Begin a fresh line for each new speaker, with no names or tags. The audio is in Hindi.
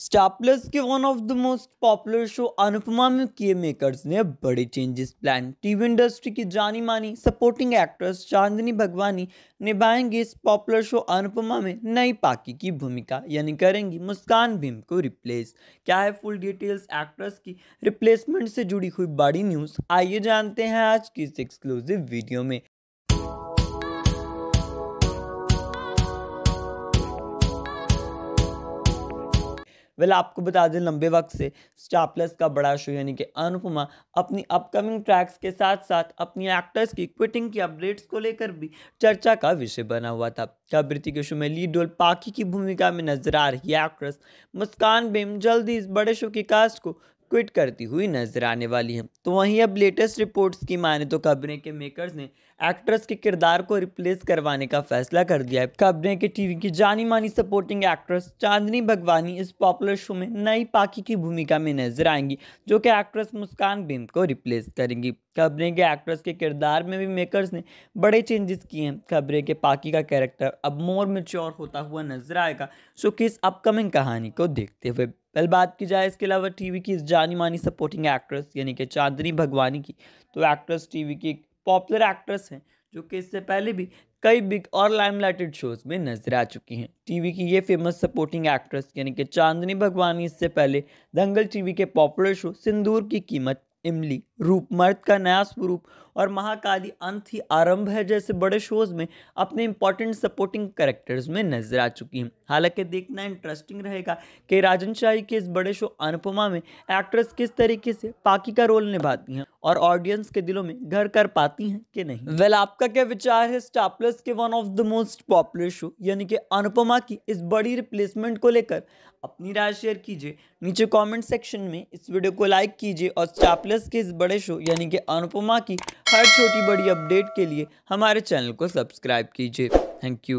स्टार प्लस के one of the most popular show Anupamaa में किए मेकर्स ने बड़े चेंजेस प्लान टीवी इंडस्ट्री की जानी मानी सपोर्टिंग एक्ट्रेस चांदनी भगवानी निभाएंगे इस पॉपुलर शो अनुपमा में नई पाकी की भूमिका यानी करेंगी मुस्कान भीम को रिप्लेस क्या है फुल डिटेल्स एक्ट्रेस की रिप्लेसमेंट से जुड़ी हुई बड़ी न्यूज़ आइए जानते हैं आज की इस एक्सक्लूसिव वीडियो में वेल आपको बता दें लंबे वक्त से स्टापलेस का बड़ा शो यानी कि अनुपमा अपनी अपकमिंग ट्रैक्स के साथ साथ अपनी एक्टर्स की क्विटिंग की अपडेट्स को लेकर भी चर्चा का विषय बना हुआ था क्या ब्रितिक के शो में लीड रोल पाकी की भूमिका में नजर आ रही एक्ट्रेस मुस्कान बेम जल्दी इस बड़े शो की कास्ट को क्विट करती हुई नजर आने वाली हैं तो वहीं अब लेटेस्ट रिपोर्ट्स की माने तो खबरें के मेकर्स ने एक्ट्रेस के किरदार को रिप्लेस करवाने का फैसला कर दिया है खबरें के टीवी की जानी मानी सपोर्टिंग एक्ट्रेस चांदनी भगवानी इस पॉपुलर शो में नई पाकी की भूमिका में नजर आएंगी जो कि एक्ट्रेस मुस्कान बिंद को रिप्लेस करेंगी खबरें के एक्ट्रेस के किरदार में भी मेकर्स ने बड़े चेंजेस किए हैं खबरें के पाकी का कैरेक्टर अब मोर मेच्योर होता हुआ नजर आएगा सो किस इस अपकमिंग कहानी को देखते हुए पहले बात की जाए इसके अलावा टीवी की इस जानी मानी सपोर्टिंग एक्ट्रेस यानी कि चांदनी भगवानी की तो एक्ट्रेस टीवी की एक पॉपुलर एक्ट्रेस हैं जो कि इससे पहले भी कई बिग और लाइमलाइटेड शोज में नजर आ चुकी हैं टीवी की ये फेमस सपोर्टिंग एक्ट्रेस यानी कि चांदनी भगवानी इससे पहले दंगल टीवी के पॉपुलर शो सिंदूर की कीमत इमली रूप मर्द का नया स्वरूप और महाकाली अंत ही आरंभ है जैसे बड़े शोज में अपने इंपॉर्टेंट सपोर्टिंग कैरेक्टर्स में नजर आ चुकी हैं हालांकि देखना इंटरेस्टिंग रहेगा कि राजन शाही के इस बड़े शो अनुपमा में एक्ट्रेस किस तरीके से पाकि का रोल निभाती हैं और ऑडियंस के दिलों में घर कर पाती हैं कि नहीं वेल well, आपका क्या विचार है स्टार प्लस के one of the most popular show यानी कि अनुपमा की इस बड़ी रिप्लेसमेंट को लेकर अपनी राय शेयर कीजिए नीचे कॉमेंट सेक्शन में इस वीडियो को लाइक कीजिए और स्टार प्लस के इस बड़े बड़े शो यानी कि अनुपमा की हर छोटी बड़ी अपडेट के लिए हमारे चैनल को सब्सक्राइब कीजिए थैंक यू